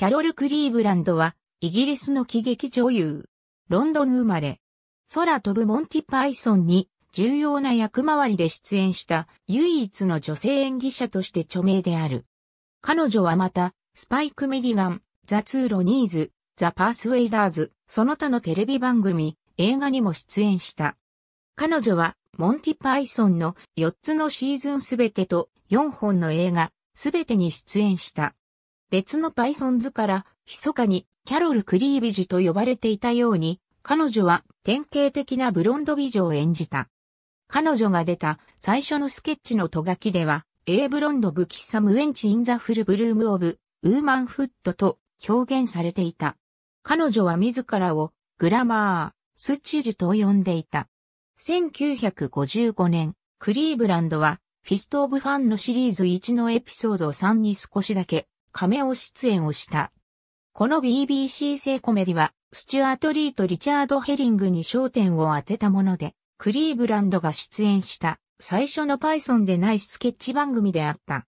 キャロル・クリーブランドは、イギリスの喜劇女優。ロンドン生まれ。空飛ぶモンティパイソンに重要な役回りで出演した唯一の女性演技者として著名である。彼女はまた、スパイク・メディガン、ザ・ツー・ロニーズ、ザ・パースウェイダーズ、その他のテレビ番組、映画にも出演した。彼女は、モンティパイソンの4つのシーズンすべてと4本の映画、すべてに出演した。別のパイソンズから、密かにキャロル・クリービジと呼ばれていたように、彼女は典型的なブロンド美女を演じた。彼女が出た最初のスケッチのとがきでは、A ブロンド・ブキッサム・ウェンチ・イン・ザ・フル・ブルーム・オブ・ウーマン・フットと表現されていた。彼女は自らをグラマー、スチュジュと呼んでいた。1955年、クリーブランドは、フィスト・オブ・ファンのシリーズ1のエピソード3に少しだけ亀尾出演をした。この BBC 製コメディは、スチュアート・リーとリチャード・ヘリングに焦点を当てたもので、クリーブランドが出演した最初のパイソンでないスケッチ番組であった。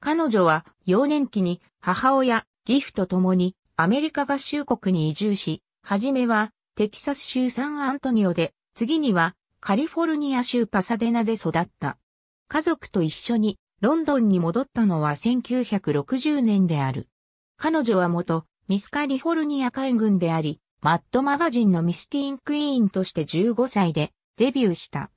彼女は幼年期に母親、ギフと共にアメリカ合衆国に移住し、はじめはテキサス州サンアントニオで、次にはカリフォルニア州パサデナで育った。家族と一緒にロンドンに戻ったのは1960年である。彼女は元ミスカリフォルニア海軍であり、マッドマガジンのミスティンクイーンとして15歳でデビューした。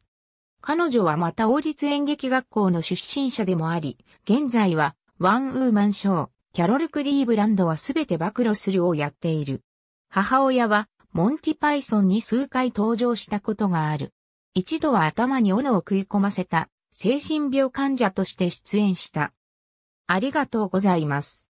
彼女はまた王立演劇学校の出身者でもあり、現在はワンウーマンショー、キャロル・クリーブランドはすべて暴露するをやっている。母親はモンティパイソンに数回登場したことがある。一度は頭に斧を食い込ませた精神病患者として出演した。ありがとうございます。